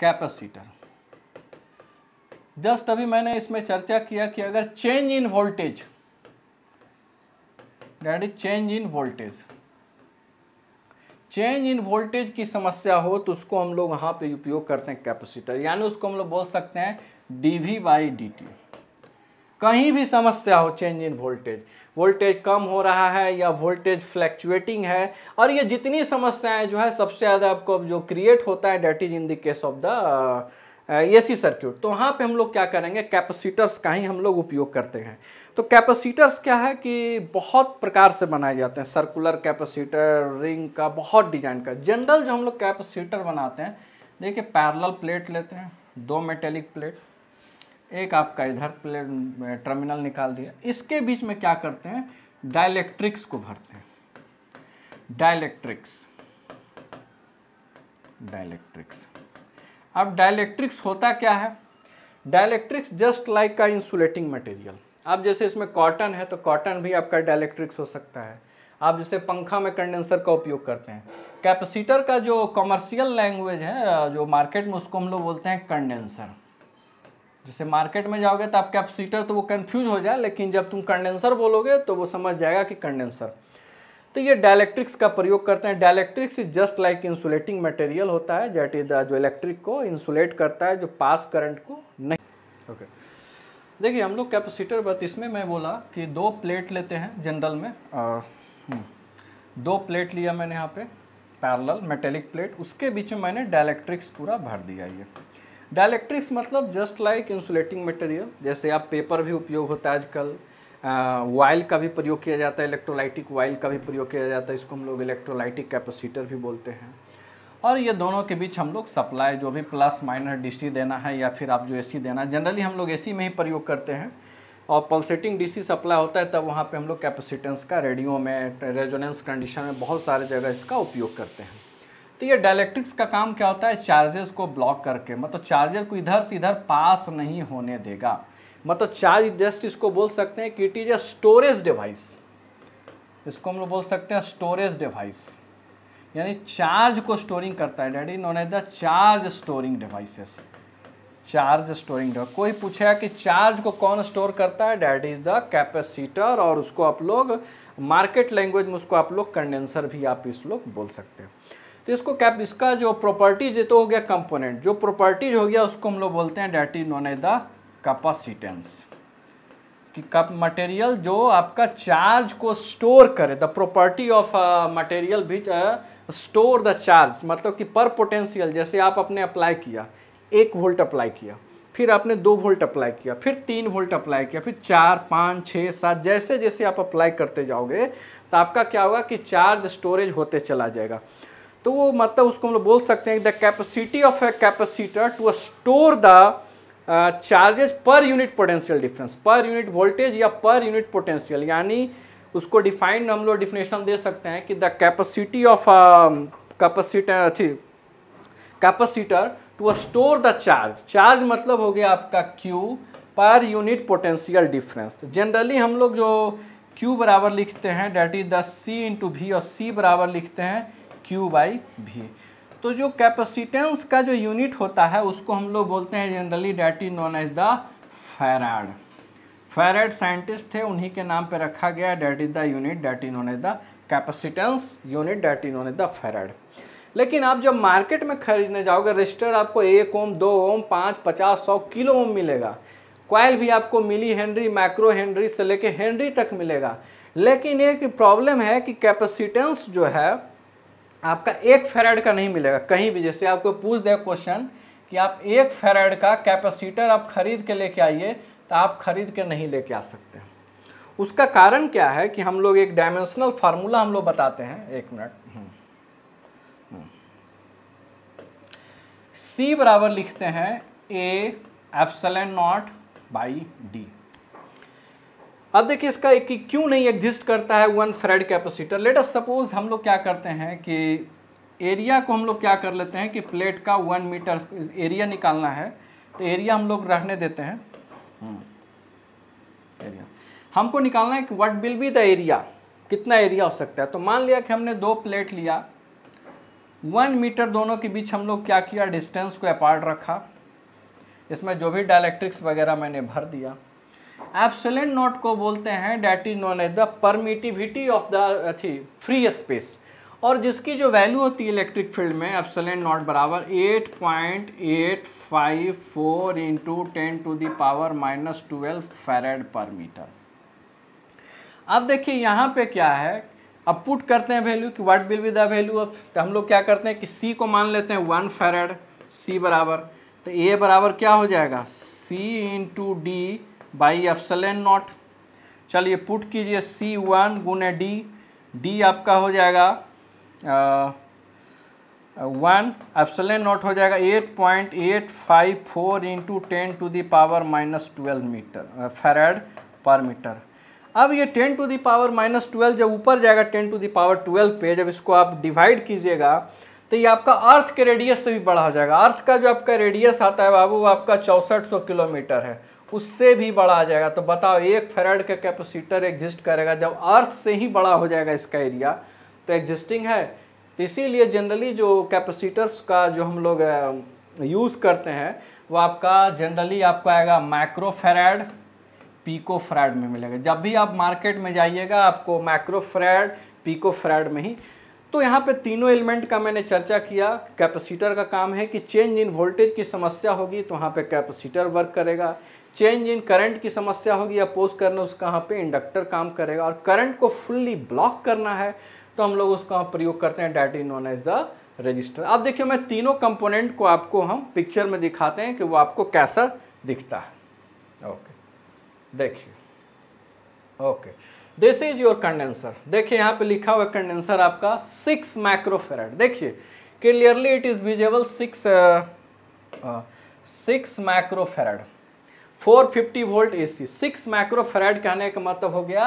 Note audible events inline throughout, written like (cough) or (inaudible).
Capacitor just अभी मैंने इसमें चर्चा किया कि अगर change in voltage that is change in voltage change in voltage की समस्या हो तो उसको हम लोग वहां पे उपयोग करते हैं कैपेसिटर यानी उसको हम लोग बोल सकते हैं d v by d t कहीं भी समस्या हो चेंज इन वोल्टेज वोल्टेज कम हो रहा है या वोल्टेज फ्लैक्चुएटिंग है और ये जितनी समस्याएं जो है सबसे ज़्यादा आपको जो क्रिएट होता है that is in the case of the A C circuit तो वहाँ पे हम लोग क्या करेंगे कैपेसिटर्स का ही हम लोग उपयोग करते हैं तो कैपेसिटर्स क्या है कि बहुत प्रकार से बनाए जाते हैं सर्कुलर कैपेसिटर रिंग का बहुत डिजाइन का जनरल जो हम लोग कैपेसिटर बनाते हैं देखिए पैरल प्लेट लेते हैं दो मेटेलिक प्लेट एक आपका इधर प्लेट टर्मिनल निकाल दिया इसके बीच में क्या करते हैं डायलैक्ट्रिक्स को भरते हैं डायलेक्ट्रिक्स डायलेक्ट्रिक्स अब डायलेक्ट्रिक्स होता क्या है डायलैक्ट्रिक्स जस्ट लाइक का इंसुलेटिंग मटेरियल अब जैसे इसमें कॉटन है तो कॉटन भी आपका डायलेक्ट्रिक्स हो सकता है आप जैसे पंखा में कंडेंसर का उपयोग करते हैं कैपेसिटर का जो कॉमर्शियल लैंग्वेज है जो मार्केट में उसको हम लोग बोलते हैं कंडेंसर जैसे मार्केट में जाओगे तो आप कैपेसिटर तो वो कन्फ्यूज हो जाए लेकिन जब तुम कंडेंसर बोलोगे तो वो समझ जाएगा कि कंडेंसर तो ये डायलैक्ट्रिक्स का प्रयोग करते हैं dielectrics just like insulating material होता है जैट इज जो इलेक्ट्रिक को इंसुलेट करता है जो पास करंट को नहीं ओके देखिए हम लोग कैपेसिटर बत इसमें मैं बोला कि दो प्लेट लेते हैं जनरल में आ, हम्म। दो प्लेट लिया मैंने यहाँ पे पैरेलल मेटेलिक प्लेट उसके बीच में मैंने डायलैक्ट्रिक्स पूरा भर दिया ये डायलैक्ट्रिक्स मतलब जस्ट लाइक इंसुलेटिंग मटेरियल जैसे आप पेपर भी उपयोग होता है आजकल वाइल का भी प्रयोग किया जाता है इलेक्ट्रोलाइटिक वाइल का भी प्रयोग किया जाता है इसको हम लोग इलेक्ट्रोलाइटिक कैपेसिटर भी बोलते हैं और ये दोनों के बीच हम लोग सप्लाई जो भी प्लस माइनस डीसी देना है या फिर आप जो एसी देना है जनरली हम लोग एसी में ही प्रयोग करते हैं और पल्सेटिंग डीसी सप्लाई होता है तब वहाँ पे हम लोग कैपेसिटेंस का रेडियो में रेजोनेंस कंडीशन में बहुत सारे जगह इसका उपयोग करते हैं तो ये डायलैक्ट्रिक्स का काम क्या होता है चार्जेस को ब्लॉक करके मतलब चार्जर को इधर से इधर पास नहीं होने देगा मतलब चार्ज जस्ट इसको बोल सकते हैं कि it is a storage device इसको हम लोग बोल सकते हैं स्टोरेज डिवाइस यानी चार्ज को स्टोरिंग करता है डैडी इन्होंने the charge storing devices charge storing device कोई पूछेगा कि चार्ज को कौन स्टोर करता है डैडी इज द कैपेसिटर और उसको आप लोग मार्केट लैंग्वेज में उसको आप लोग कंडेंसर भी आप इस लोग बोल सकते हो तो इसको कैप इसका जो प्रॉपर्टीज है तो हो गया कंपोनेंट जो प्रॉपर्टीज हो गया उसको हम लोग बोलते हैं that is known as the capacitance कि कप मटेरियल जो आपका चार्ज को स्टोर करे द प्रॉपर्टी ऑफ मटेरियल बीच स्टोर द चार्ज मतलब कि पर पोटेंशियल जैसे आप अपने अप्लाई किया एक वोल्ट अप्लाई किया फिर आपने दो वोल्ट अप्लाई किया फिर तीन वोल्ट अप्लाई किया फिर चार पाँच छः सात जैसे जैसे आप अप्लाई करते जाओगे तो आपका क्या होगा कि चार्ज स्टोरेज होते चला जाएगा तो वो मतलब उसको हम लोग बोल सकते हैं the capacity of a capacitor to store the charges per unit potential difference per unit voltage या पर यूनिट पोटेंशियल यानी उसको डिफाइंड हम लोग डिफिनेशन दे सकते हैं कि द कैपेसिटी ऑफ कैपेसिटर अच्छी capacitor to store the charge charge मतलब हो गया आपका क्यू पर यूनिट पोटेंशियल डिफरेंस जनरली तो हम लोग जो क्यू बराबर लिखते हैं that is the c into v और सी बराबर लिखते हैं क्यू बाई भी तो जो कैपेसिटेंस का जो यूनिट होता है उसको हम लोग बोलते हैं generally that is known as the farad farad scientist थे उन्हीं के नाम पे रखा गया that is the unit that is known as the capacitance unit that is known as the farad लेकिन आप जब मार्केट में खरीदने जाओगे रजिस्टर आपको एक ओम दो ओम पाँच पचास सौ किलो ओम मिलेगा क्वाइल भी आपको मिली हेनरी माइक्रो हेनरी से लेके हेनरी तक मिलेगा लेकिन एक प्रॉब्लम है कि कैपेसिटेंस जो है आपका एक फेराइड का नहीं मिलेगा कहीं भी जैसे आपको पूछ दे क्वेश्चन कि आप एक फेराइड का कैपेसिटर आप खरीद के लेके आइए तो आप खरीद के नहीं लेके आ सकते उसका कारण क्या है कि हम लोग एक डायमेंशनल फार्मूला हम लोग बताते हैं एक मिनट हम्म। सी हम्म। बराबर लिखते हैं a epsilon not by d अब देखिए इसका एक क्यों नहीं एग्जिस्ट करता है one farad capacitor let us suppose हम लोग क्या करते हैं कि एरिया को हम लोग क्या कर लेते हैं कि प्लेट का वन मीटर एरिया निकालना है तो एरिया हम लोग रहने देते हैं एरिया हम्म। हमको निकालना है कि what will be the area कितना एरिया हो सकता है तो मान लिया कि हमने दो प्लेट लिया वन मीटर दोनों के बीच हम लोग क्या किया डिस्टेंस को अपार्ट रखा इसमें जो भी डायलैक्ट्रिक्स वगैरह मैंने भर दिया एब्सोलेंट नॉट को बोलते हैं that is known as the permittivity of the the free space और जिसकी जो वैल्यू होती है इलेक्ट्रिक फील्ड में एप्सलेंट नॉट बराबर eight point eight five four into ten to the power minus twelve farad per metre अब देखिए यहाँ पे क्या है अब पुट करते हैं वैल्यू कि what will be the value of तो हम लोग क्या करते हैं कि सी को मान लेते हैं वन फेरेड सी बराबर तो ए बराबर क्या हो जाएगा C into D by epsilon naught चलिए पुट कीजिए सी वन गुने डी डी आपका हो जाएगा वन एप्सलेन नॉट हो जाएगा eight point eight five four into ten to the power minus twelve metre farad per metre अब ये ten to the power minus twelve जब ऊपर जाएगा टेन टू दावर ट्वेल्व पे जब इसको आप डिवाइड कीजिएगा तो ये आपका अर्थ के रेडियस से भी बड़ा हो जाएगा अर्थ का जो आपका रेडियस आता है बाबू वो आपका चौंसठ सौ किलोमीटर है उससे भी बड़ा आ जाएगा तो बताओ एक फेराड का कैपेसिटर एग्जिस्ट करेगा जब अर्थ से ही बड़ा हो जाएगा इसका एरिया तो एग्जिस्टिंग है तो इसीलिए जनरली जो कैपेसिटर्स का जो हम लोग यूज़ करते हैं वो आपका जनरली आपको आएगा माइक्रो फेरेड पीको फ्रैड में मिलेगा जब भी आप मार्केट में जाइएगा आपको माइक्रो फ्रैड पीको फ्रैड में ही तो यहाँ पे तीनों एलिमेंट का मैंने चर्चा किया कैपेसिटर का काम है कि चेंज इन वोल्टेज की समस्या होगी तो वहाँ पे कैपेसिटर वर्क करेगा चेंज इन करंट की समस्या होगी अपोज करना उसका यहाँ पे इंडक्टर काम करेगा और करंट को फुल्ली ब्लॉक करना है तो हम लोग उसका प्रयोग करते हैं that is known as the resistor अब देखिए मैं तीनों कंपोनेंट को आपको हम पिक्चर में दिखाते हैं कि वो आपको कैसा दिखता है ओके देखिए okay this is your condenser देखिए यहाँ पे लिखा हुआ कंडेंसर आपका सिक्स माइक्रोफेरेट देखिए clearly it is visible six six microfarad 450 volt AC 6 micro farad कहने का मतलब हो गया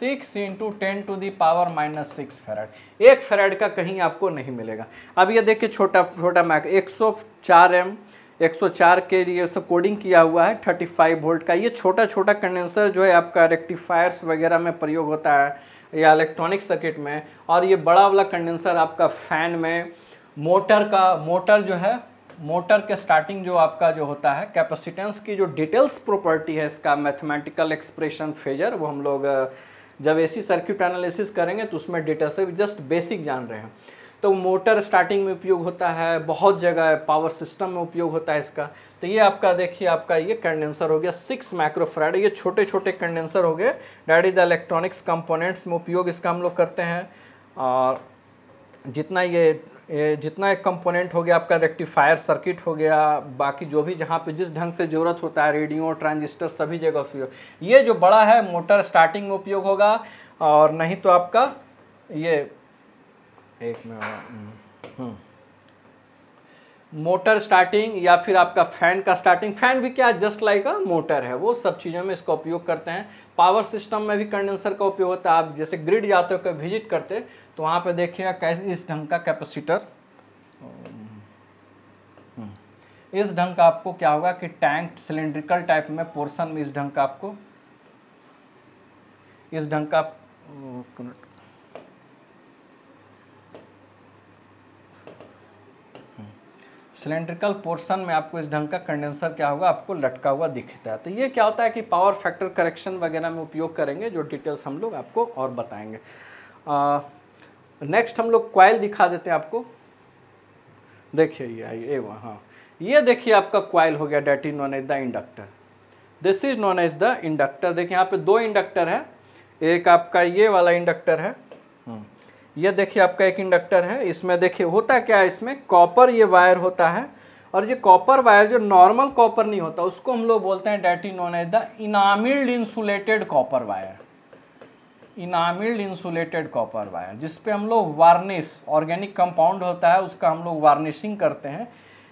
6 into ten to the power minus six farad एक फेराइड का कहीं आपको नहीं मिलेगा अब ये देखिए छोटा छोटा माइक्रो एक सौ चार एम 104 के लिए सब कोडिंग किया हुआ है 35 वोल्ट का ये छोटा छोटा कंडेंसर जो है आपका रेक्टिफायर्स वगैरह में प्रयोग होता है या इलेक्ट्रॉनिक सर्किट में और ये बड़ा वाला कंडेंसर आपका फ़ैन में मोटर का मोटर जो है मोटर के स्टार्टिंग जो आपका जो होता है कैपेसिटेंस की जो डिटेल्स प्रॉपर्टी है इसका मैथमेटिकल एक्सप्रेशन फेजर वो हम लोग जब एसी सर्क्यूट एनालिसिस करेंगे तो उसमें डिटेल से जस्ट बेसिक जान रहे हैं तो मोटर स्टार्टिंग में उपयोग होता है बहुत जगह पावर सिस्टम में उपयोग होता है इसका तो ये आपका देखिए आपका ये कंडेंसर हो गया सिक्स माइक्रोफ्राइड ये छोटे छोटे कंडेंसर हो गए डैडी द इलेक्ट्रॉनिक्स कंपोनेंट्स में उपयोग इसका हम लोग करते हैं और जितना ये ये जितना एक कंपोनेंट हो गया आपका रेक्टिफायर सर्किट हो गया बाकी जो भी जहाँ पे जिस ढंग से ज़रूरत होता है रेडियो ट्रांजिस्टर सभी जगह उपयोग ये जो बड़ा है मोटर स्टार्टिंग में उपयोग होगा और नहीं तो आपका ये एक में मोटर स्टार्टिंग या फिर आपका फैन का स्टार्टिंग फैन भी क्या जस्ट लाइक अ मोटर है वो सब चीज़ों में इसका उपयोग करते हैं पावर सिस्टम में भी कंडेंसर का उपयोग होता है आप जैसे ग्रिड जाते हो कभी विजिट करते तो वहाँ पर देखिएगा कैसे इस ढंग का कैपेसिटर हम्म, इस ढंग का आपको क्या होगा कि टैंक सिलेंड्रिकल टाइप में पोर्सन में इस ढंग का आपको इस ढंग का सिलेंड्रिकल पोर्शन में आपको इस ढंग का कंडेंसर क्या होगा आपको लटका हुआ दिखता है तो ये क्या होता है कि पावर फैक्टर करेक्शन वगैरह में उपयोग करेंगे जो डिटेल्स हम लोग आपको और बताएंगे नेक्स्ट हम लोग क्वाइल दिखा देते हैं आपको देखिए ये आइए ए हाँ ये देखिए आपका क्वाइल हो गया that is known as the inductor this is known as the inductor देखिए यहाँ पे दो इंडक्टर है एक आपका ये वाला इंडक्टर है ये देखिए आपका एक इंडक्टर है इसमें देखिए होता क्या है इसमें कॉपर ये वायर होता है और ये कॉपर वायर जो नॉर्मल कॉपर नहीं होता उसको हम लोग बोलते हैं that is known as the enamelled insulated copper wire enamelled insulated copper wire जिसपे हम लोग वार्निश ऑर्गेनिक कंपाउंड होता है उसका हम लोग वार्निशिंग करते हैं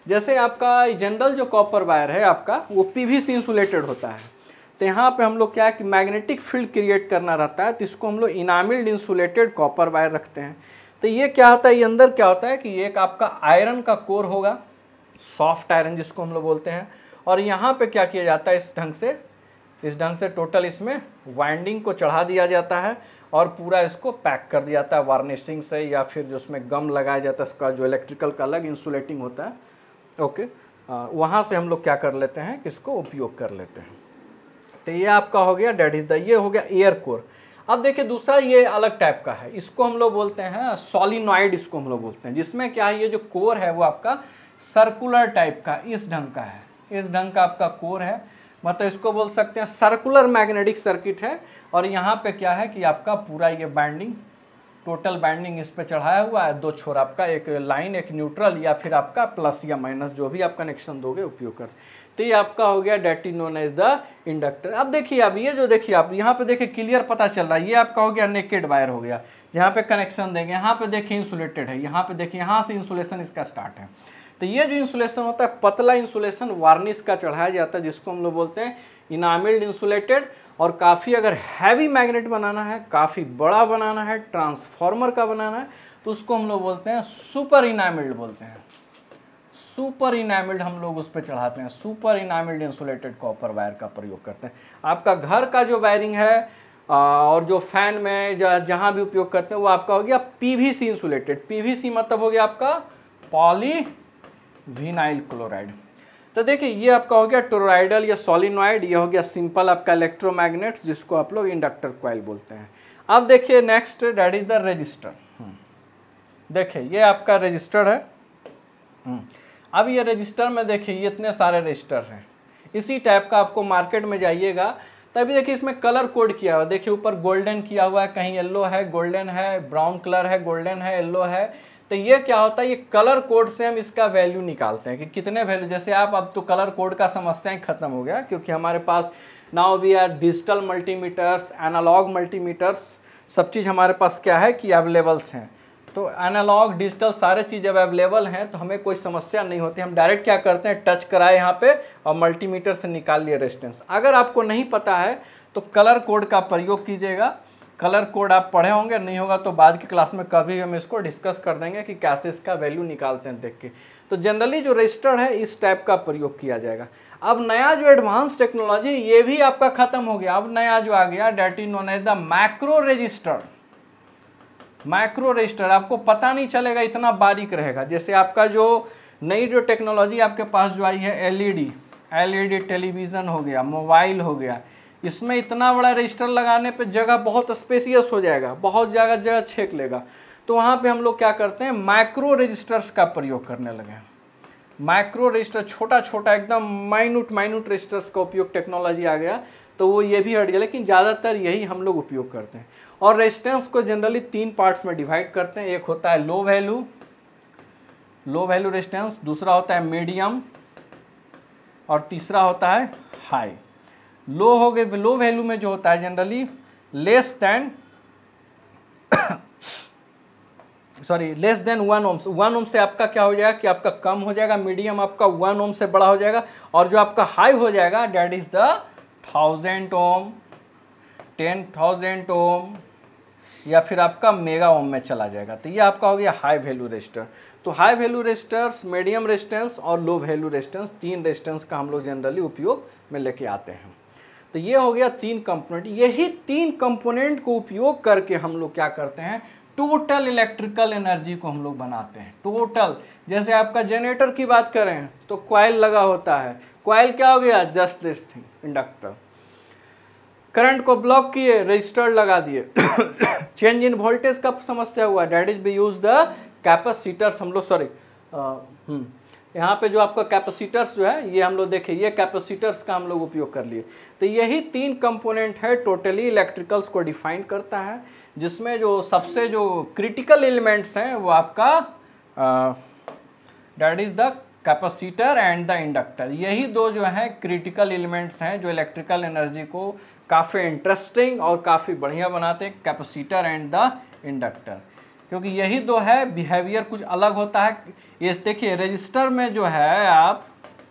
जैसे आपका जनरल जो कॉपर वायर है आपका वो पीवीसी इंसुलेटेड होता है तो यहाँ पे हम लोग क्या है कि मैग्नेटिक फील्ड क्रिएट करना रहता है तो इसको हम लोग इनामिल्ड इंसुलेटेड कॉपर वायर रखते हैं तो ये क्या होता है ये अंदर क्या होता है कि एक आपका आयरन का कोर होगा सॉफ्ट आयरन जिसको हम लोग बोलते हैं और यहाँ पे क्या किया जाता है इस ढंग से इस ढंग से टोटल इसमें वाइंडिंग को चढ़ा दिया जाता है और पूरा इसको पैक कर दिया जाता है वार्निशिंग से या फिर जो उसमें गम लगाया जाता है इसका जो इलेक्ट्रिकल का अलग इंसुलेटिंग होता है ओके वहाँ से हम लोग क्या कर लेते हैं कि इसको उपयोग कर लेते हैं सकते हैं ये आपका हो गया डेट इज द ये हो गया एयर कोर अब देखिए दूसरा ये अलग टाइप का है इसको हम लोग बोलते हैं सॉलिनॉइड इसको हम लोग बोलते हैं जिसमें क्या है ये जो कोर है वो आपका सर्कुलर टाइप का इस ढंग का है इस ढंग का आपका कोर है मतलब इसको बोल सकते हैं सर्कुलर मैग्नेटिक सर्किट है और यहाँ पे क्या है कि आपका पूरा ये बाइंडिंग टोटल बाइंडिंग इस पर चढ़ाया हुआ है दो छोर आपका एक लाइन एक न्यूट्रल या फिर आपका प्लस या माइनस जो भी आप कनेक्शन दोगे उपयोग कर तो ये आपका हो गया that is known as the inductor अब देखिए अब ये जो देखिए आप यहाँ पे देखिए क्लियर पता चल रहा है ये आपका हो गया नेकेड वायर हो गया यहाँ पे कनेक्शन देंगे यहाँ पे देखिए इंसुलेटेड है यहाँ पे देखिए यहाँ से इंसुलेशन इसका स्टार्ट है तो ये जो इंसुलेशन होता है पतला इंसुलेशन वार्निश का चढ़ाया जाता है जिसको हम लोग बोलते हैं इनामिल्ड इंसुलेटेड और काफ़ी अगर हैवी मैग्नेट बनाना है काफ़ी बड़ा बनाना है ट्रांसफॉर्मर का बनाना है तो उसको हम लोग बोलते हैं सुपर इनामिल्ड बोलते हैं सुपर इनामिल्ड हम लोग उस पर चढ़ाते हैं super enamelled insulated copper wire का प्रयोग करते हैं आपका घर का जो वायरिंग है और जो फैन में जहाँ भी उपयोग करते हैं वो आपका हो गया पीवीसी इंसुलेटेड पीवीसी मतलब हो गया आपका पॉली विनाइल क्लोराइड तो देखिए ये आपका हो गया टोराइडल या सोलिनॉइड ये हो गया सिंपल आपका इलेक्ट्रोमैग्नेट्स जिसको आप लोग इंडक्टर क्वाइल बोलते हैं अब देखिए next that is the resistor देखिए ये आपका रजिस्टर है हम्म। अब ये रजिस्टर में देखिए इतने सारे रजिस्टर हैं इसी टाइप का आपको मार्केट में जाइएगा तभी देखिए इसमें कलर कोड किया हुआ देखिए ऊपर गोल्डन किया हुआ है कहीं येल्लो है गोल्डन है ब्राउन कलर है गोल्डन है येल्लो है तो ये क्या होता है ये कलर कोड से हम इसका वैल्यू निकालते हैं कि कितने वैल्यू जैसे आप अब तो कलर कोड का समस्याएं खत्म हो गया क्योंकि हमारे पास now we are digital multimeters analogue multimeters सब चीज़ हमारे पास क्या है कि अवेलेबल्स हैं तो एनालॉग डिजिटल सारे चीज़ अब अवेलेबल हैं तो हमें कोई समस्या नहीं होती हम डायरेक्ट क्या करते हैं टच कराए यहाँ पे और मल्टीमीटर से निकाल लिए रेजिस्टेंस अगर आपको नहीं पता है तो कलर कोड का प्रयोग कीजिएगा कलर कोड आप पढ़े होंगे नहीं होगा तो बाद की क्लास में कभी हम इसको डिस्कस कर देंगे कि कैसे इसका वैल्यू निकालते हैं देख के तो जनरली जो रजिस्टर्ड है इस टाइप का प्रयोग किया जाएगा अब नया जो एडवांस टेक्नोलॉजी ये भी आपका ख़त्म हो गया अब नया जो आ गया that is known as the macro resistor micro resistor आपको पता नहीं चलेगा इतना बारीक रहेगा जैसे आपका जो नई जो टेक्नोलॉजी आपके पास जो आई है एलईडी एलईडी टेलीविज़न हो गया मोबाइल हो गया इसमें इतना बड़ा रजिस्टर लगाने पे जगह बहुत स्पेसियस हो जाएगा बहुत ज़्यादा जगह छेक लेगा तो वहाँ पे हम लोग क्या करते हैं माइक्रो रजिस्टर्स का प्रयोग करने लगे माइक्रो रजिस्टर छोटा छोटा एकदम माइनूट माइनूट रजिस्टर्स का उपयोग टेक्नोलॉजी आ गया तो वो ये भी हट गया लेकिन ज़्यादातर यही हम लोग उपयोग करते हैं और रेजिस्टेंस को जनरली तीन पार्ट्स में डिवाइड करते हैं एक होता है low value low value resistance दूसरा होता है मीडियम और तीसरा होता है हाई लो हो गए लो वैल्यू में जो होता है generally less than sorry less than one ohm one ohm से आपका क्या हो जाएगा कि आपका कम हो जाएगा मीडियम आपका वन ओम से बड़ा हो जाएगा और जो आपका हाई हो जाएगा that is the thousand ohm ten thousand ohm या फिर आपका मेगा ओम में चला जाएगा तो ये आपका हो गया हाई वैल्यू रजिस्टर तो high value resistors medium resistance और लो वैल्यू रेजिस्टेंस तीन रेजिस्टेंस का हम लोग जनरली उपयोग में लेके आते हैं तो ये हो गया तीन कंपोनेंट यही तीन कंपोनेंट को उपयोग करके हम लोग क्या करते हैं टोटल इलेक्ट्रिकल एनर्जी को हम लोग बनाते हैं टोटल जैसे आपका जनरेटर की बात करें तो क्वाइल लगा होता है क्वाइल क्या हो गया just this thing inductor current को ब्लॉक किए रजिस्टर लगा दिए (coughs) चेंज इन वोल्टेज का समस्या हुआ that is be use the capacitors हम लोग सॉरी हम्म, यहाँ पे जो आपका कैपेसिटर्स जो है ये हम लोग देखें ये कैपेसिटर्स का हम लोग उपयोग कर लिए तो यही तीन कंपोनेंट है टोटली इलेक्ट्रिकल्स को डिफाइन करता है जिसमें जो सबसे जो क्रिटिकल एलिमेंट्स हैं वो आपका that is the capacitor and the inductor यही दो जो हैं क्रिटिकल एलिमेंट्स हैं जो इलेक्ट्रिकल एनर्जी को काफ़ी इंटरेस्टिंग और काफ़ी बढ़िया बनाते हैं कैपेसिटर एंड द इंडक्टर क्योंकि यही दो है बिहेवियर कुछ अलग होता है ये देखिए रजिस्टर में जो है आप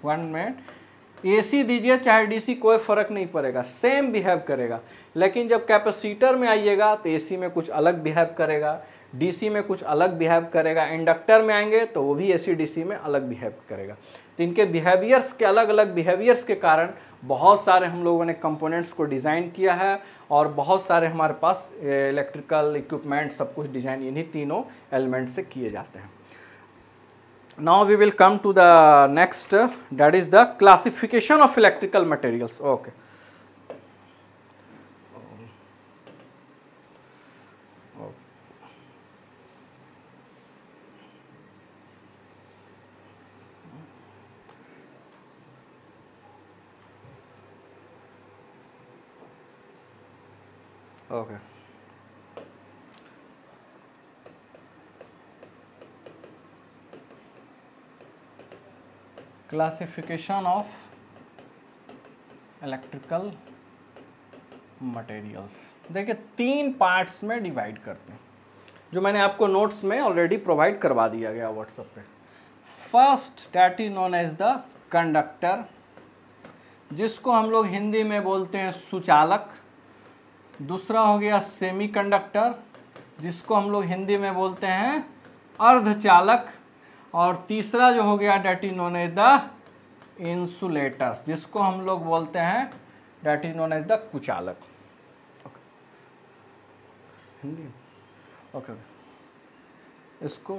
वन मिनट एसी दीजिए चाहे डीसी कोई फ़र्क नहीं पड़ेगा सेम बिहेव करेगा लेकिन जब कैपेसिटर में आइएगा तो एसी में कुछ अलग बिहेव करेगा डीसी में कुछ अलग बिहेव करेगा इंडक्टर में आएंगे तो वो भी एसी डीसी में अलग बिहेव करेगा तो इनके बिहेवियर्स के अलग अलग बिहेवियर्स के कारण बहुत सारे हम लोगों ने कंपोनेंट्स को डिज़ाइन किया है और बहुत सारे हमारे पास इलेक्ट्रिकल इक्विपमेंट सब कुछ डिज़ाइन इन्हीं तीनों एलिमेंट से किए जाते हैं now we will come to the next that is the classification of electrical materials okay Okay. classification of electrical materials देखिए तीन पार्ट्स में डिवाइड करते हैं जो मैंने आपको नोट्स में ऑलरेडी प्रोवाइड करवा दिया गया व्हाट्सएप पे first that is known as the conductor जिसको हम लोग हिंदी में बोलते हैं सुचालक दूसरा हो गया सेमीकंडक्टर जिसको हम लोग हिंदी में बोलते हैं अर्धचालक और तीसरा जो हो गया that is known as the insulators जिसको हम लोग बोलते हैं that is known as the कुचालक हिंदी ओके okay. इसको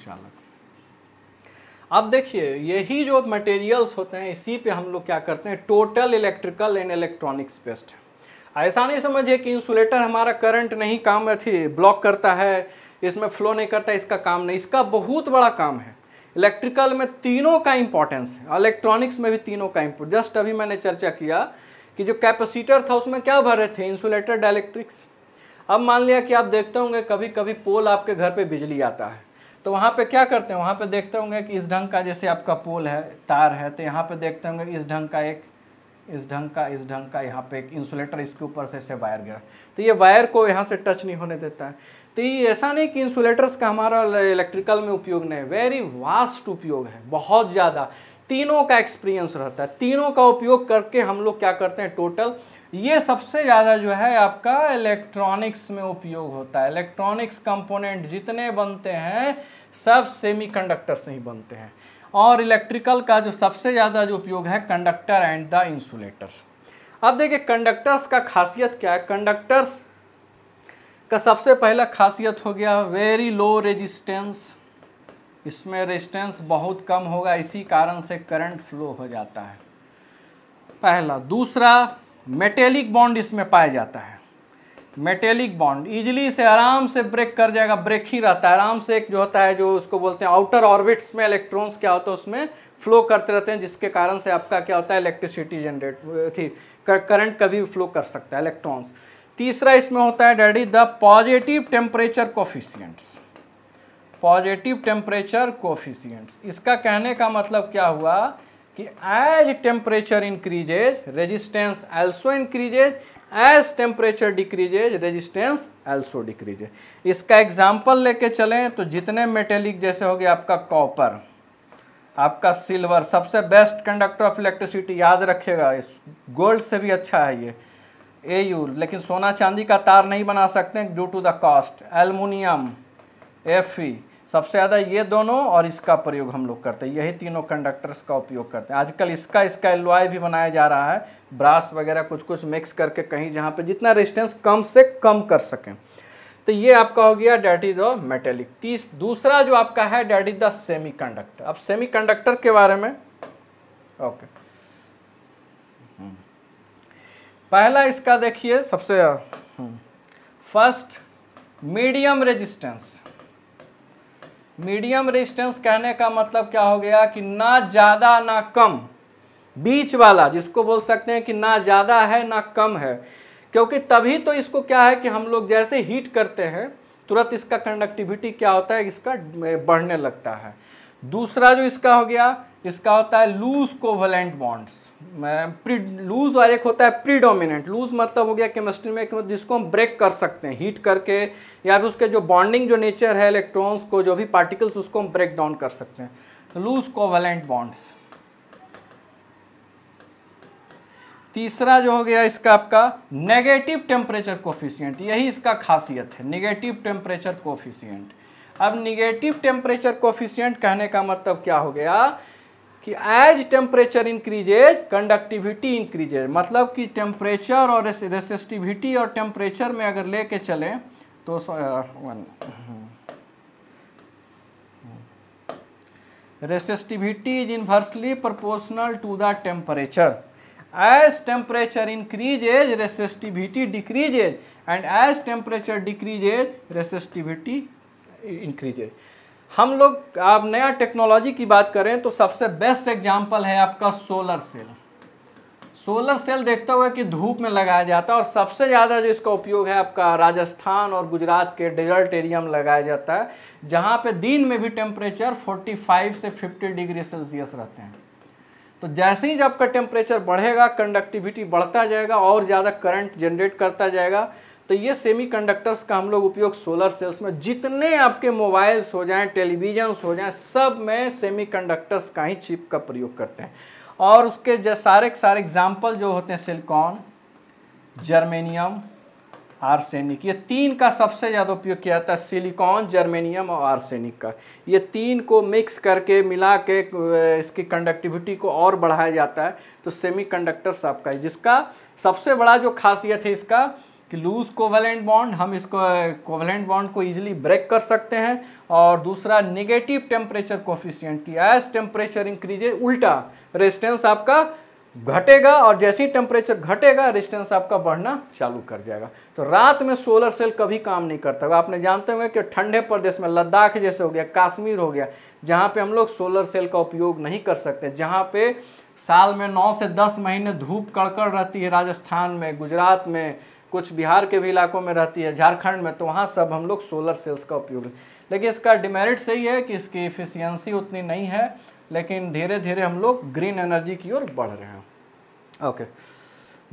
इंशाल्लाह अब देखिए यही जो मटेरियल्स होते हैं इसी पे हम लोग क्या करते हैं टोटल इलेक्ट्रिकल एंड इलेक्ट्रॉनिक्स पेस्ट ऐसा नहीं समझिए कि इंसुलेटर हमारा करंट नहीं काम थी ब्लॉक करता है इसमें फ्लो नहीं करता इसका काम नहीं इसका बहुत बड़ा काम है इलेक्ट्रिकल में तीनों का इंपॉर्टेंस है इलेक्ट्रॉनिक्स में भी तीनों का इम्पोर्ट जस्ट अभी मैंने चर्चा किया कि जो कैपेसिटर था उसमें क्या भर रहे थे इंसुलेटर डायलेक्ट्रिक्स अब मान लिया कि आप देखते होंगे कभी कभी पोल आपके घर पे बिजली आता है तो वहाँ पे क्या करते हैं वहाँ पे देखते होंगे कि इस ढंग का जैसे आपका पोल है तार है तो यहाँ पे देखते होंगे इस ढंग का एक इस ढंग का इस ढंग का यहाँ पे एक इंसुलेटर इसके ऊपर से ऐसे वायर गया तो ये वायर को यहाँ से टच नहीं होने देता है तो ये ऐसा नहीं कि इंसुलेटर्स का हमारा इलेक्ट्रिकल में उपयोग नहीं है वेरी वास्ट उपयोग है बहुत ज़्यादा तीनों का एक्सपीरियंस रहता है तीनों का उपयोग करके हम लोग क्या करते हैं टोटल ये सबसे ज़्यादा जो है आपका इलेक्ट्रॉनिक्स में उपयोग होता है इलेक्ट्रॉनिक्स कंपोनेंट जितने बनते हैं सब सेमीकंडक्टर से ही बनते हैं और इलेक्ट्रिकल का जो सबसे ज़्यादा जो उपयोग है कंडक्टर एंड द इंसुलेटर्स अब देखिए कंडक्टर्स का खासियत क्या है कंडक्टर्स का सबसे पहला खासियत हो गया वेरी लो रेजिस्टेंस इसमें रेजिस्टेंस बहुत कम होगा इसी कारण से करंट फ्लो हो जाता है पहला दूसरा मेटेलिक बॉन्ड इसमें पाया जाता है मेटेलिक बॉन्ड इजिली से आराम से ब्रेक कर जाएगा ब्रेक ही रहता है आराम से एक जो होता है जो उसको बोलते हैं आउटर ऑर्बिट्स में इलेक्ट्रॉन्स क्या होता है उसमें फ्लो करते रहते हैं जिसके कारण से आपका क्या होता है इलेक्ट्रिसिटी जनरेट थी करंट कभी भी फ्लो कर सकता है इलेक्ट्रॉन्स तीसरा इसमें होता है that is the positive temperature coefficients positive temperature coefficients इसका कहने का मतलब क्या हुआ कि as temperature increases resistance also increases as temperature decreases resistance also decreases इसका एग्जाम्पल लेके चलें तो जितने मेटेलिक जैसे हो गया आपका कॉपर आपका सिल्वर सबसे बेस्ट कंडक्टर ऑफ इलेक्ट्रिसिटी याद रखिएगा गोल्ड से भी अच्छा है ये ए यू लेकिन सोना चांदी का तार नहीं बना सकते due to the cost aluminium F E सबसे ज़्यादा ये दोनों और इसका प्रयोग हम लोग करते हैं यही तीनों कंडक्टर्स का उपयोग करते हैं आजकल इसका इसका एलवाई भी बनाया जा रहा है ब्रास वगैरह कुछ कुछ मिक्स करके कहीं जहाँ पे जितना रेजिस्टेंस कम से कम कर सकें तो ये आपका हो गया डैट इज द मेटेलिक तीस दूसरा जो आपका है that is the semiconductor अब सेमी कंडक्टर के बारे में ओके हम्म। पहला इसका देखिए सबसे first medium resistance medium resistance कहने का मतलब क्या हो गया कि ना ज़्यादा ना कम बीच वाला जिसको बोल सकते हैं कि ना ज़्यादा है ना कम है क्योंकि तभी तो इसको क्या है कि हम लोग जैसे हीट करते हैं तुरंत इसका कंडक्टिविटी क्या होता है इसका बढ़ने लगता है दूसरा जो इसका हो गया इसका होता है लूज कोवलेंट बॉन्ड्स लूज और एक होता है प्रीडोमिनेंट लूज मतलब हो गया केमिस्ट्री में मतलब जिसको हम ब्रेक कर सकते हैं हीट करके या फिर उसके जो बॉन्डिंग जो नेचर है इलेक्ट्रॉन्स को जो भी पार्टिकल्स उसको हम ब्रेक डाउन कर सकते हैं लूज कोवेलेंट बॉन्ड्स तीसरा जो हो गया इसका आपका नेगेटिव टेम्परेचर कोफिशियंट यही इसका खासियत है नेगेटिव टेम्परेचर कोफिशियंट अब निगेटिव टेम्परेचर कोफिशियंट कहने का मतलब क्या हो गया कि as temperature increases conductivity increases मतलब कि टेम्परेचर और रेसिस्टिविटी और टेम्परेचर में अगर लेके चले तो resistivity is inversely proportional to the temperature as temperature increases resistivity decreases and as temperature decreases resistivity increases हम लोग आप नया टेक्नोलॉजी की बात करें तो सबसे बेस्ट एग्जाम्पल है आपका सोलर सेल सोलर सेल देखते हुए कि धूप में लगाया जाता है और सबसे ज़्यादा जो इसका उपयोग है आपका राजस्थान और गुजरात के डेजर्ट एरिया में लगाया जाता है जहाँ पे दिन में भी टेम्परेचर 45 से 50 डिग्री सेल्सियस रहते हैं तो जैसे ही जब आपका टेम्परेचर बढ़ेगा कंडक्टिविटी बढ़ता जाएगा और ज़्यादा करंट जनरेट करता जाएगा तो ये सेमीकंडक्टर्स का हम लोग उपयोग सोलर सेल्स में जितने आपके मोबाइल्स हो जाएं टेलीविजन हो जाएं सब में सेमीकंडक्टर्स का ही चिप का प्रयोग करते हैं और उसके जो सारे के सारे एग्जाम्पल जो होते हैं सिलिकॉन जर्मेनियम आर्सेनिक ये तीन का सबसे ज़्यादा उपयोग किया जाता है सिलिकॉन जर्मेनियम और आर्सेनिक का ये तीन को मिक्स करके मिला के इसकी कंडक्टिविटी को और बढ़ाया जाता है तो सेमीकंडक्टर्स आपका है जिसका सबसे बड़ा जो खासियत है इसका कि लूज कोवेलेंट बॉन्ड हम इसको कोवेलेंट बॉन्ड को इजीली ब्रेक कर सकते हैं और दूसरा नेगेटिव टेम्परेचर कोफिशियंट कि एज टेम्परेचर इंक्रीजे उल्टा रेजिस्टेंस आपका घटेगा और जैसे ही टेम्परेचर घटेगा रेजिस्टेंस आपका बढ़ना चालू कर जाएगा तो रात में सोलर सेल कभी काम नहीं करता होगा आपने जानते होंगे कि ठंडे प्रदेश में लद्दाख जैसे हो गया कश्मीर हो गया जहाँ पे हम लोग सोलर सेल का उपयोग नहीं कर सकते जहाँ पे साल में नौ से दस महीने धूप कड़कड़ रहती है राजस्थान में गुजरात में कुछ बिहार के भी इलाकों में रहती है झारखंड में तो वहाँ सब हम लोग सोलर सेल्स का उपयोग लेकिन इसका डिमेरिट सही है कि इसकी इफ़िशियंसी उतनी नहीं है लेकिन धीरे धीरे हम लोग ग्रीन एनर्जी की ओर बढ़ रहे हैं ओके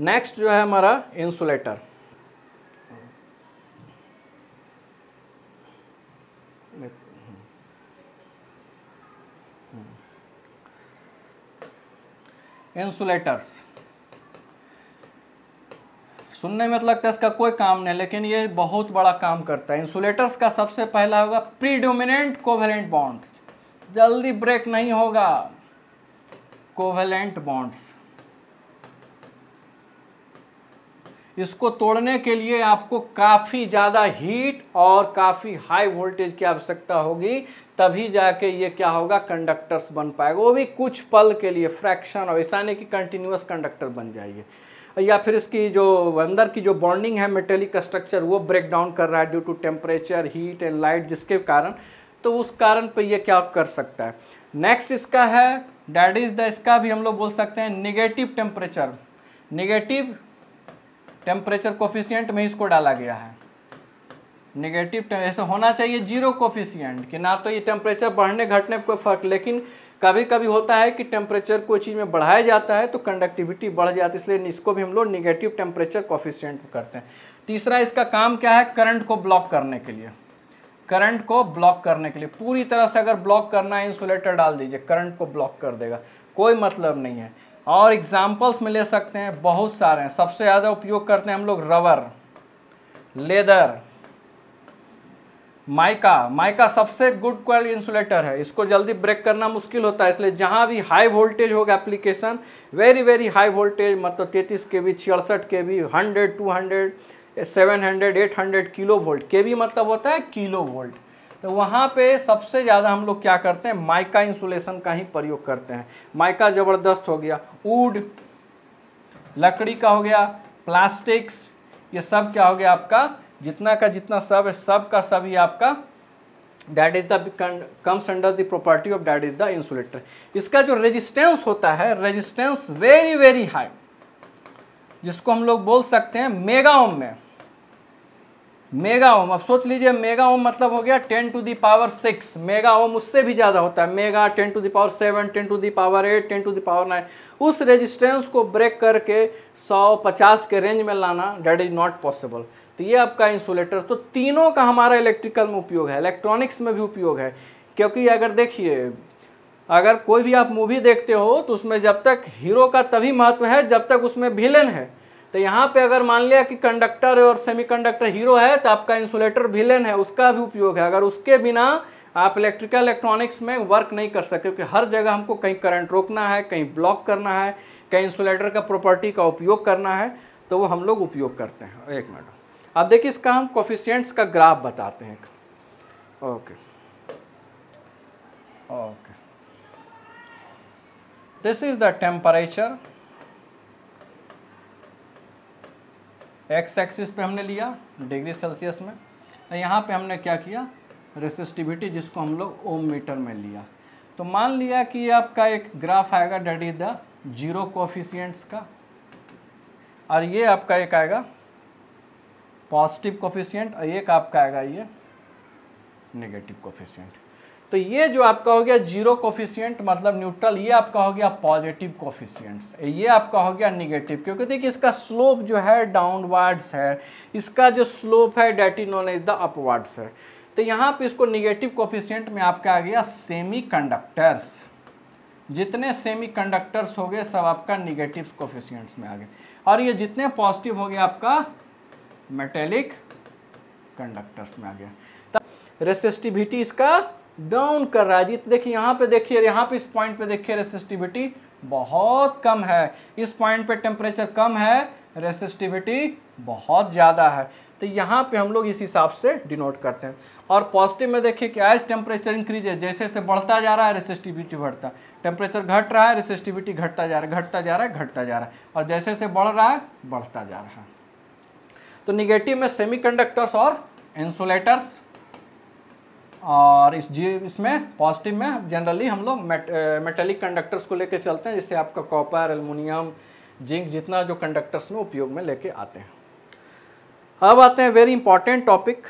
नेक्स्ट जो है हमारा इंसुलेटर इंसुलेटर्स सुनने में तो लगता है इसका कोई काम नहीं लेकिन ये बहुत बड़ा काम करता है इंसुलेटर्स का सबसे पहला होगा प्रीडोमिनेंट कोवेलेंट बॉन्ड्स जल्दी ब्रेक नहीं होगा कोवेलेंट बॉन्ड्स इसको तोड़ने के लिए आपको काफ़ी ज़्यादा हीट और काफ़ी हाई वोल्टेज की आवश्यकता होगी तभी जाके ये क्या होगा कंडक्टर्स बन पाएगा वो भी कुछ पल के लिए फ्रैक्शन और ऐसा नहीं कि कंटिन्यूस कंडक्टर बन जाइए या फिर इसकी जो अंदर की जो बॉन्डिंग है मेटेलिक का स्ट्रक्चर वो ब्रेक डाउन कर रहा है due to temperature heat and light जिसके कारण तो उस कारण पर यह क्या कर सकता है नेक्स्ट इसका है डैट इज़ द इसका भी हम लोग बोल सकते हैं negative temperature negative temperature coefficient में इसको डाला गया है निगेटिव ऐसे होना चाहिए जीरो कोफिशियंट कि ना तो ये टेम्परेचर बढ़ने घटने पर कोई फर्क लेकिन कभी कभी होता है कि टेम्परेचर कोई चीज़ में बढ़ाया जाता है तो कंडक्टिविटी बढ़ जाती है इसलिए इसको भी हम लोग निगेटिव टेम्परेचर कॉफिशियंट करते हैं तीसरा इसका काम क्या है करंट को ब्लॉक करने के लिए करंट को ब्लॉक करने के लिए पूरी तरह से अगर ब्लॉक करना है इंसुलेटर डाल दीजिए करंट को ब्लॉक कर देगा कोई मतलब नहीं है और एग्जाम्पल्स में ले सकते हैं बहुत सारे हैं सबसे ज़्यादा उपयोग करते हैं हम लोग रबर लेदर माइका माइका सबसे गुड क्वालिटी इंसुलेटर है इसको जल्दी ब्रेक करना मुश्किल होता है इसलिए जहाँ भी हाई वोल्टेज होगा application very very high voltage मतलब तैंतीस के बी छियासठ K V hundred two hundred seven hundred eight hundred kilo volt K V मतलब होता है किलो वोल्ट तो वहाँ पे सबसे ज़्यादा हम लोग क्या करते हैं माइका इंसुलेशन का ही प्रयोग करते हैं माइका ज़बरदस्त हो गया ऊड लकड़ी का हो गया प्लास्टिक्स ये सब क्या हो गया आपका जितना का जितना सब है सब का सब ही आपका that is the comes under the property of that is the insulator इसका जो रेजिस्टेंस होता है रेजिस्टेंस वेरी वेरी हाई जिसको हम लोग बोल सकते हैं मेगा ओम में मेगा ओम अब सोच लीजिए मेगा ओम मतलब हो गया ten to the power six mega ohm उससे भी ज़्यादा होता है mega ten to the power seven ten to the power eight ten to the power nine उस रेजिस्टेंस को ब्रेक करके सौ पचास के रेंज में लाना डेट इज़ नॉट पॉसिबल तो ये आपका इंसुलेटर तो तीनों का हमारा इलेक्ट्रिकल में उपयोग है इलेक्ट्रॉनिक्स में भी उपयोग है क्योंकि अगर देखिए अगर कोई भी आप मूवी देखते हो तो उसमें जब तक हीरो का तभी महत्व है जब तक उसमें विलेन है तो यहाँ पे अगर मान लिया कि कंडक्टर और सेमीकंडक्टर हीरो है तो आपका इंसुलेटर विलेन है उसका भी उपयोग है अगर उसके बिना आप इलेक्ट्रिकल इलेक्ट्रॉनिक्स में वर्क नहीं कर सकते क्योंकि हर जगह हमको कहीं करंट रोकना है कहीं ब्लॉक करना है कहीं इंसुलेटर का प्रॉपर्टी का उपयोग करना है तो वो हम लोग उपयोग करते हैं एक मिनट अब देखिए इसका हम कोफिशियंट्स का ग्राफ बताते हैं okay okay this is the temperature X axis पे हमने लिया डिग्री सेल्सियस में यहाँ पे हमने क्या किया रेसिस्टिविटी जिसको हम लोग ओम मीटर में लिया तो मान लिया कि ये आपका एक ग्राफ आएगा that is the zero coefficients का और ये आपका एक आएगा पॉजिटिव कोफिशियंट और एक आपका आएगा ये नेगेटिव कोफिशियंट तो ये जो आपका हो गया जीरो कोफिशियंट मतलब न्यूट्रल ये आपका हो गया पॉजिटिव कोफिशियंट्स ये आपका हो गया निगेटिव क्योंकि देखिए इसका स्लोप जो है डाउनवर्ड्स है इसका जो स्लोप है that is known is the upwards है तो यहाँ पे इसको निगेटिव कोफिशियंट में आपका आ गया सेमी कंडक्टर्स जितने सेमी कंडक्टर्स हो गए सब आपका निगेटिव कोफिशियंट्स में आ गए और ये जितने पॉजिटिव हो गए आपका मेटेलिक कंडक्टर्स में आ गया रेसिस्टिविटी इसका डाउन कर रहा है तो देखिए यहाँ पे देखिए यहाँ पे इस पॉइंट पे देखिए रेसिस्टिविटी बहुत कम है इस पॉइंट पे टेम्परेचर कम है रेसिस्टिविटी बहुत ज़्यादा है तो यहाँ पे हम लोग इस हिसाब से डिनोट करते हैं और पॉजिटिव में देखिए कि एज टेम्परेचर इंक्रीज है जैसे जैसे बढ़ता जा रहा है रेसिस्टिविटी बढ़ता टेम्परेचर घट रहा है रेसिस्टिविटी घटता जा रहा है घटता जा रहा है घटता जा रहा है और जैसे जैसे बढ़ रहा है बढ़ता जा रहा है तो निगेटिव में सेमीकंडक्टर्स और इंसुलेटर्स और इस जी इसमें पॉजिटिव में जनरली हम लोग मेट, मेटेलिक कंडक्टर्स को लेके चलते हैं जिससे आपका कॉपर एलमिनियम जिंक जितना जो कंडक्टर्स में उपयोग में लेके आते हैं अब आते हैं वेरी इंपॉर्टेंट टॉपिक